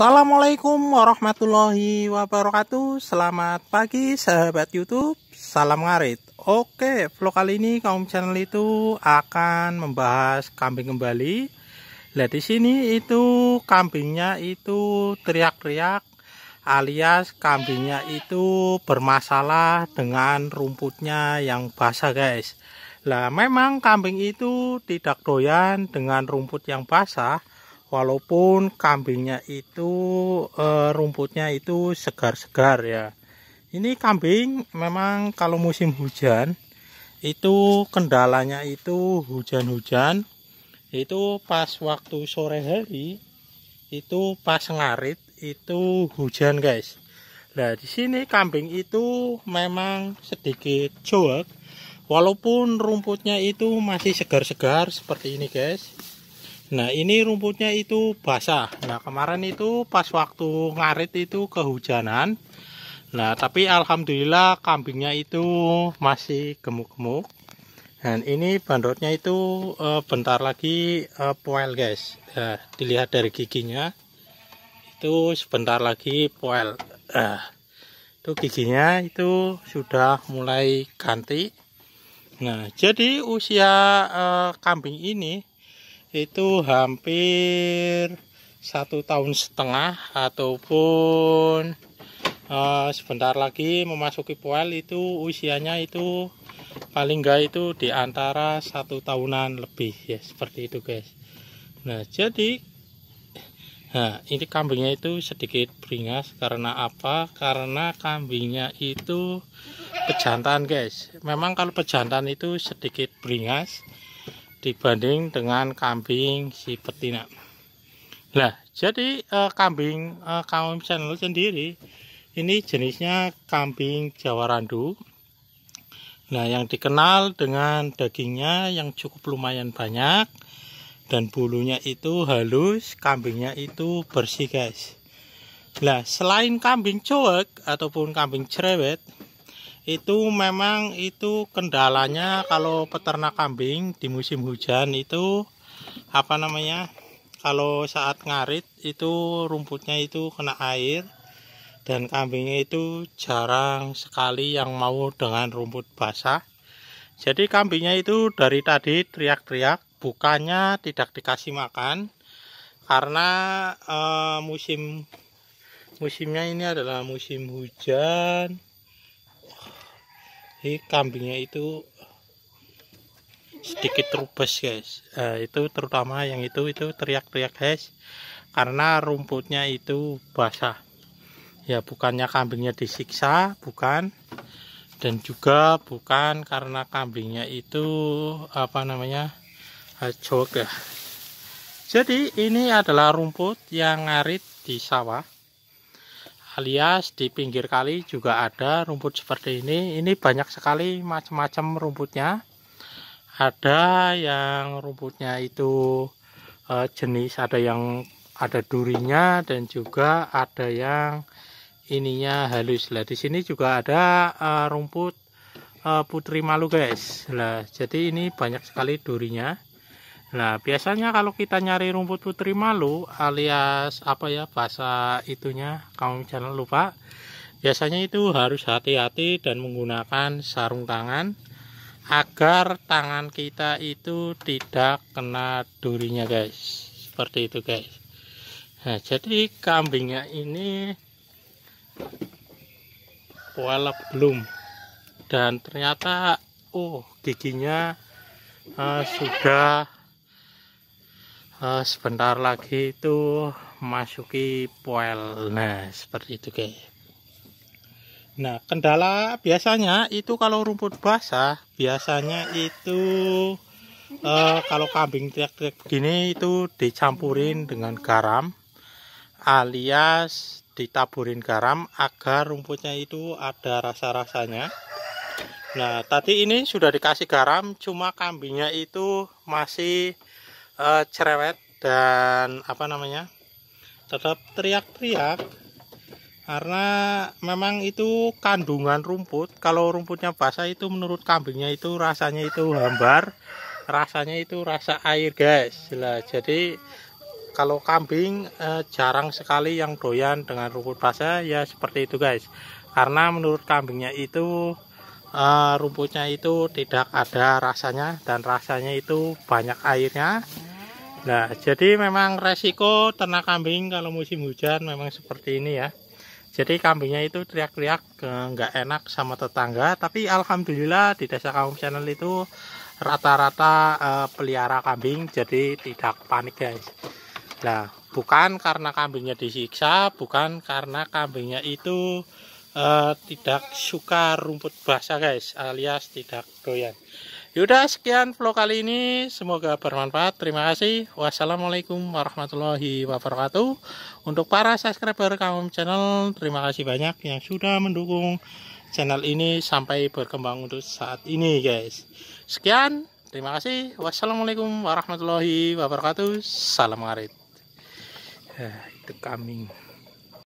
Assalamualaikum warahmatullahi wabarakatuh Selamat pagi sahabat youtube Salam ngarit Oke vlog kali ini kaum channel itu akan membahas kambing kembali Lihat di sini itu kambingnya itu teriak-teriak Alias kambingnya itu bermasalah dengan rumputnya yang basah guys Lah memang kambing itu tidak doyan dengan rumput yang basah walaupun kambingnya itu e, rumputnya itu segar-segar ya ini kambing memang kalau musim hujan itu kendalanya itu hujan-hujan itu pas waktu sore hari itu pas ngarit itu hujan guys nah di sini kambing itu memang sedikit cuek walaupun rumputnya itu masih segar-segar seperti ini guys Nah ini rumputnya itu basah. Nah kemarin itu pas waktu ngarit itu kehujanan. Nah tapi alhamdulillah kambingnya itu masih gemuk-gemuk. Dan ini bandotnya itu e, bentar lagi e, poel guys. Nah, dilihat dari giginya itu sebentar lagi poel. Nah, itu giginya itu sudah mulai ganti. Nah jadi usia e, kambing ini itu hampir satu tahun setengah ataupun uh, sebentar lagi memasuki poel itu usianya itu paling enggak itu di antara satu tahunan lebih ya seperti itu guys nah jadi nah ini kambingnya itu sedikit beringas karena apa karena kambingnya itu pejantan guys memang kalau pejantan itu sedikit beringas dibanding dengan kambing si betina. Nah, jadi eh, kambing eh, kaum channel sendiri ini jenisnya kambing Jawa Randu. Nah, yang dikenal dengan dagingnya yang cukup lumayan banyak dan bulunya itu halus, kambingnya itu bersih, guys. Nah, selain kambing cowok ataupun kambing cerewet, itu memang itu kendalanya kalau peternak kambing di musim hujan itu apa namanya kalau saat ngarit itu rumputnya itu kena air dan kambingnya itu jarang sekali yang mau dengan rumput basah jadi kambingnya itu dari tadi teriak-teriak bukannya tidak dikasih makan karena uh, musim musimnya ini adalah musim hujan ini kambingnya itu sedikit rubes guys nah, itu terutama yang itu itu teriak-teriak guys karena rumputnya itu basah ya bukannya kambingnya disiksa bukan dan juga bukan karena kambingnya itu apa namanya Hajok eh, ya jadi ini adalah rumput yang ngarit di sawah alias di pinggir kali juga ada rumput seperti ini ini banyak sekali macam-macam rumputnya ada yang rumputnya itu e, jenis ada yang ada durinya dan juga ada yang ininya halus lah di sini juga ada e, rumput e, putri malu guys lah jadi ini banyak sekali durinya Nah, biasanya kalau kita nyari rumput putri malu alias apa ya bahasa itunya, kamu jangan lupa. Biasanya itu harus hati-hati dan menggunakan sarung tangan agar tangan kita itu tidak kena durinya, guys. Seperti itu, guys. Nah, jadi kambingnya ini walap belum dan ternyata oh giginya uh, sudah uh, sebentar lagi itu masuki poel nah seperti itu guys nah kendala biasanya itu kalau rumput basah biasanya itu uh, kalau kambing teriak-teriak begini itu dicampurin dengan garam alias ditaburin garam agar rumputnya itu ada rasa-rasanya Nah, tadi ini sudah dikasih garam, cuma kambingnya itu masih uh, cerewet dan apa namanya tetap teriak-teriak karena memang itu kandungan rumput kalau rumputnya basah itu menurut kambingnya itu rasanya itu hambar rasanya itu rasa air guys lah jadi kalau kambing eh, jarang sekali yang doyan dengan rumput basah ya seperti itu guys karena menurut kambingnya itu eh, rumputnya itu tidak ada rasanya dan rasanya itu banyak airnya Nah, jadi memang resiko ternak kambing kalau musim hujan memang seperti ini ya. Jadi kambingnya itu teriak-teriak eh, nggak enak sama tetangga, tapi alhamdulillah di desa kaum channel itu rata-rata eh, pelihara kambing jadi tidak panik guys. Nah, bukan karena kambingnya disiksa, bukan karena kambingnya itu eh, tidak suka rumput basah guys, alias tidak doyan. Yaudah sekian vlog kali ini Semoga bermanfaat Terima kasih Wassalamualaikum warahmatullahi wabarakatuh Untuk para subscriber kamu channel Terima kasih banyak yang sudah mendukung channel ini Sampai berkembang untuk saat ini guys Sekian Terima kasih Wassalamualaikum warahmatullahi wabarakatuh Salam ngarit eh, Itu kami